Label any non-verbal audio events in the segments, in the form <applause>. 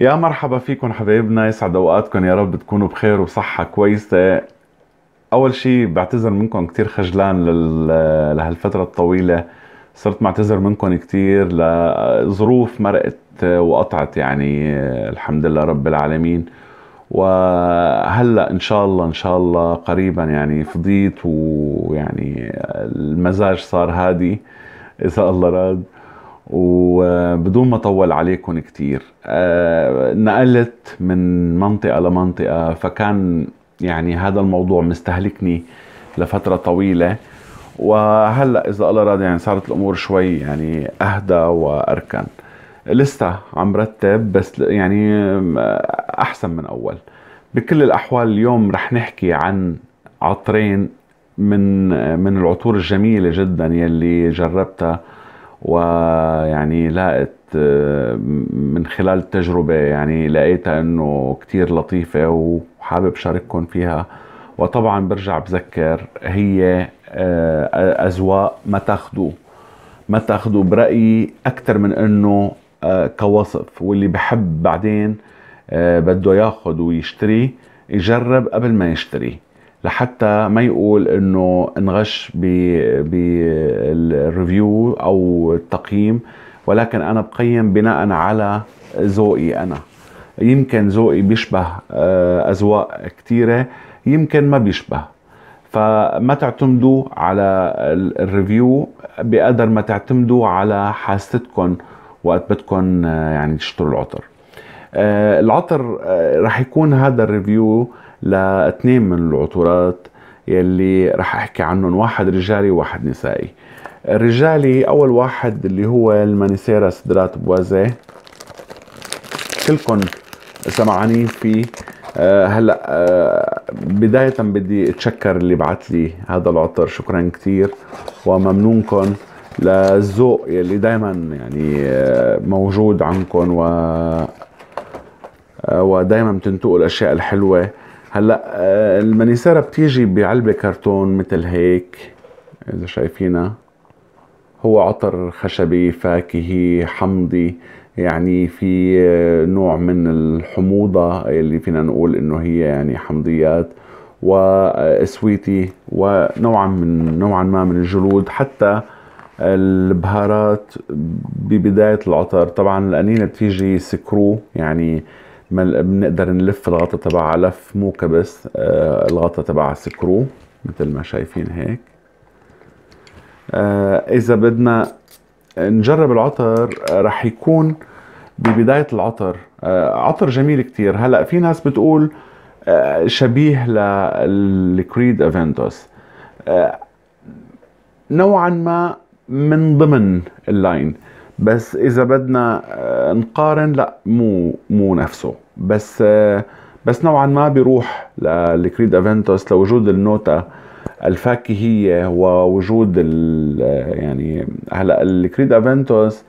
يا مرحبا فيكم حبايبنا يسعد اوقاتكم يا رب تكونوا بخير وصحة كويسة اول شي بعتذر منكم كتير خجلان لهالفترة الطويلة صرت معتذر منكم كتير لظروف مرقت وقطعت يعني الحمد لله رب العالمين وهلا ان شاء الله ان شاء الله قريبا يعني فضيت ويعني المزاج صار هادي اذا الله راد وبدون ما طول عليكم كتير آه، نقلت من منطقة لمنطقة فكان يعني هذا الموضوع مستهلكني لفترة طويلة وهلا اذا الله راد يعني صارت الامور شوي يعني اهدى واركن لسه عم رتب بس يعني احسن من اول بكل الاحوال اليوم رح نحكي عن عطرين من من العطور الجميله جدا يلي جربتها ويعني لقيت آه، من خلال التجربة يعني لقيتها انه كتير لطيفة وحابب شارككم فيها وطبعا برجع بذكر هي آه، أذواق ما تاخدوا ما تاخدوا برأيي أكثر من انه آه، كوصف واللي بحب بعدين بده ياخد ويشتري يجرب قبل ما يشتري لحتى ما يقول انه انغش بالريفيو او التقييم ولكن انا بقيم بناء على ذوقي انا يمكن ذوقي بيشبه آه، اذواق كثيره يمكن ما بيشبه فما تعتمدوا على الريفيو بقدر ما تعتمدوا على حاستكم وقت بدكم آه، يعني تشتروا العطر آه، العطر رح يكون هذا الريفيو لاثنين من العطورات يلي رح احكي عنهم واحد رجالي وواحد نسائي الرجالي اول واحد اللي هو المانيسيرا سدرات بوازي كلكم سمعانين فيه أه هلا أه بداية بدي اتشكر اللي بعت لي هذا العطر شكرا كثير وممنونكم للذوق يلي دائما يعني آه، موجود عندكم و آه، ودائما بتنتقوا الاشياء الحلوه هلا آه، المانيسيرا بتيجي بعلبه كرتون مثل هيك اذا شايفينها هو عطر خشبي فاكهي حمضي يعني في آه، نوع من الحموضة اللي فينا نقول انه هي يعني حمضيات وسويتي آه، ونوعا من نوعا ما من الجلود حتى البهارات ببداية العطر طبعا الأنينة بتيجي سكرو يعني بنقدر نلف الغطا تبعها لف مو كبس آه الغطا تبعها سكرو مثل ما شايفين هيك آه اذا بدنا نجرب العطر آه، رح يكون ببداية العطر آه عطر جميل كتير هلأ في ناس بتقول آه شبيه للكريد افنتوس آه نوعا ما من ضمن اللاين بس اذا بدنا آه، نقارن لا مو مو نفسه بس آه، بس نوعا ما بيروح لكريد افنتوس لوجود النوتة الفاكهيه ووجود آه، يعني هلا الكريد افنتوس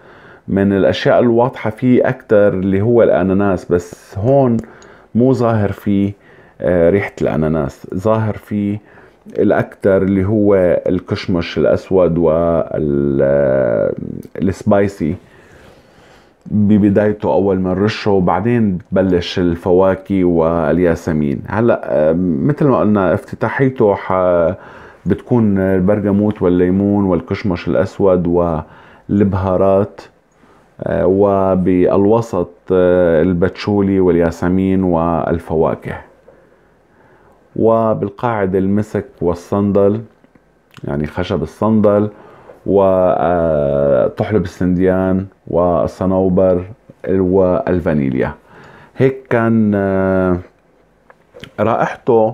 من الاشياء الواضحه فيه اكثر اللي هو الاناناس بس هون مو ظاهر فيه ريحه الاناناس ظاهر فيه الاكثر اللي هو الكشمش الاسود والسبايسي ببدايته اول ما نرشه وبعدين بتبلش الفواكه والياسمين هلا مثل ما قلنا افتتاحيته بتكون البرغموت والليمون والكشمش الاسود والبهارات وبالوسط البتشولي والياسمين والفواكه وبالقاعدة المسك والصندل يعني خشب الصندل وطحلب السنديان والصنوبر والفانيليا هيك كان آه، رائحته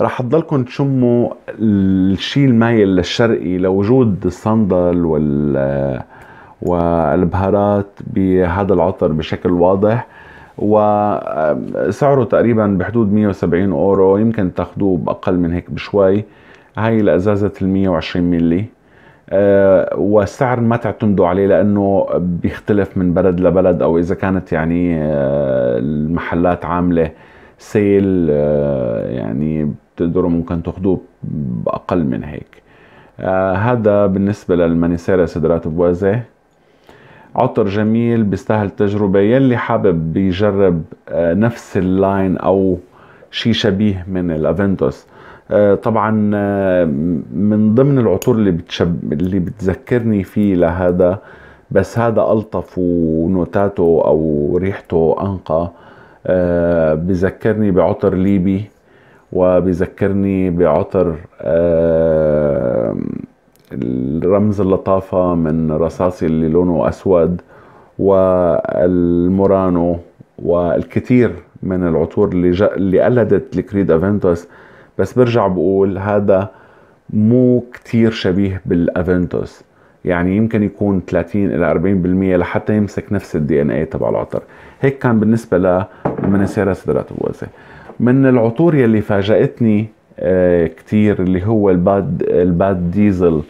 رح تضلكم تشموا الشيء المايل للشرقي لوجود الصندل وال آه، والبهارات بهذا العطر بشكل واضح وسعره تقريبا بحدود 170 اورو يمكن تاخذوه باقل من هيك بشوي هاي الازازه ال 120 مللي أه والسعر ما تعتمدوا عليه لانه بيختلف من بلد لبلد او اذا كانت يعني أه المحلات عامله سيل أه يعني بتقدروا ممكن تاخذوه باقل من هيك آه، هذا بالنسبه للمانيسيرا سدرات بوازه عطر جميل بيستاهل تجربة يلي حابب بيجرب آه، نفس اللاين أو شيء شبيه من الأفنتوس آه، طبعا آه، من ضمن العطور اللي بتشب... اللي بتذكرني فيه لهذا بس هذا ألطف ونوتاته أو ريحته أنقى بذكرني بعطر ليبي وبذكرني بعطر رمز اللطافة من رصاصي اللي لونه أسود والمورانو والكثير من العطور اللي, جا اللي قلدت الكريد افنتوس بس برجع بقول هذا مو كتير شبيه بالافنتوس يعني يمكن يكون 30 الى 40% لحتى يمسك نفس الدي ان اي تبع العطر هيك كان بالنسبه سدرات بوزة من العطور يلي فاجأتني آه، كتير اللي هو الباد الباد ديزل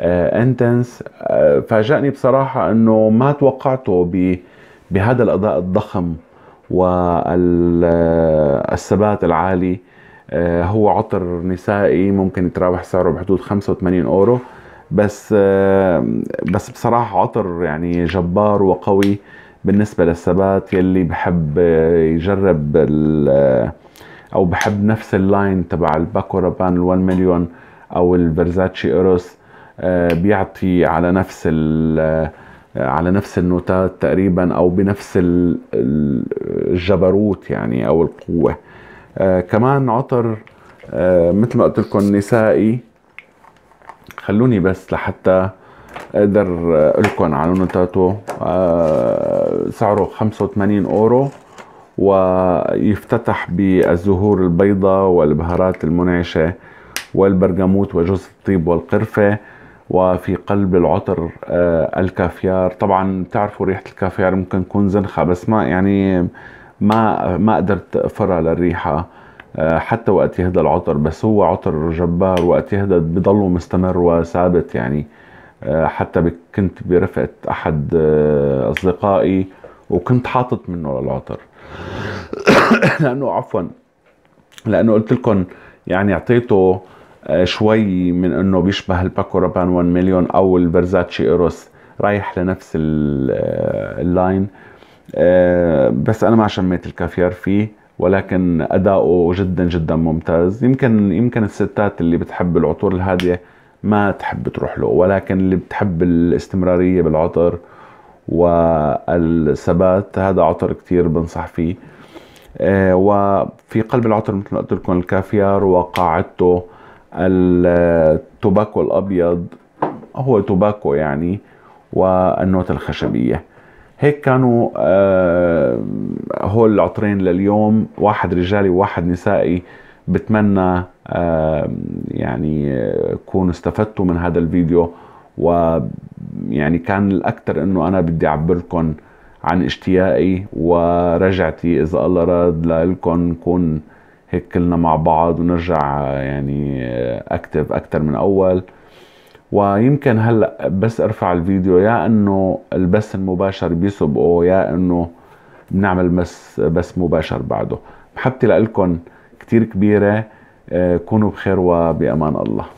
انتنس آه، آه، فاجأني بصراحة انه ما توقعته بهذا الاداء الضخم والثبات العالي آه، هو عطر نسائي ممكن يتراوح سعره بحدود 85 اورو بس بس بصراحة عطر يعني جبار وقوي بالنسبة للثبات يلي بحب يجرب او بحب نفس اللاين تبع الباكو رابان 1 مليون او الفرزاتشي ايروس آه، بيعطي على نفس آه، على نفس النوتات تقريبا او بنفس الجبروت يعني او القوه آه، كمان عطر مثل ما قلت لكم نسائي خلوني بس لحتى اقدر لكم على نوتاته سعره 85 اورو ويفتتح بالزهور البيضاء والبهارات المنعشه والبرغموت وجوز الطيب والقرفه وفي قلب العطر آه، الكافيار طبعا بتعرفوا ريحة الكافيار ممكن تكون زنخة بس ما يعني ما ما قدرت فرع للريحة آه، حتى وقت يهدى العطر بس هو عطر جبار وقت يهدى بضله مستمر وثابت يعني آه، حتى كنت برفقة أحد أصدقائي وكنت حاطط منه للعطر <coughs> لأنه عفوا لأنه قلت لكم يعني أعطيته آه، شوي من انه بيشبه الباكو رابان 1 مليون او الفرزاتشي ايروس رايح لنفس آه، اللاين آه، بس انا ما شميت الكافيار فيه ولكن اداؤه جدا جدا ممتاز يمكن يمكن الستات اللي بتحب العطور الهاديه ما تحب تروح له ولكن اللي بتحب الاستمراريه بالعطر والثبات هذا عطر كتير بنصح فيه وفي قلب العطر مثل ما قلت لكم الكافيار وقاعدته التوباكو الابيض هو توباكو يعني والنوتة الخشبية هيك كانوا آه، هول العطرين لليوم واحد رجالي وواحد نسائي بتمنى آه، يعني آه، كونوا استفدتوا من هذا الفيديو و يعني كان الأكثر أنه أنا بدي لكم عن اشتياقي ورجعتي إذا الله راد لكم كون هيك كلنا مع بعض ونرجع يعني اكتف اكتر من اول ويمكن هلا بس ارفع الفيديو يا انه البث المباشر بيسبقه يا انه بنعمل بس بس مباشر بعده محبتي لكم كتير كبيره آه، كونوا بخير وبامان الله